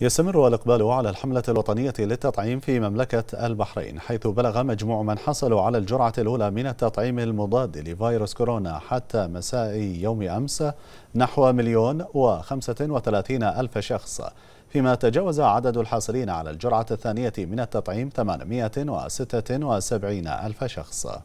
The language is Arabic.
يستمر الإقبال على الحملة الوطنية للتطعيم في مملكة البحرين حيث بلغ مجموع من حصلوا على الجرعة الأولى من التطعيم المضاد لفيروس كورونا حتى مساء يوم أمس نحو مليون وخمسة وثلاثين ألف شخص فيما تجاوز عدد الحاصلين على الجرعة الثانية من التطعيم 876 ألف شخص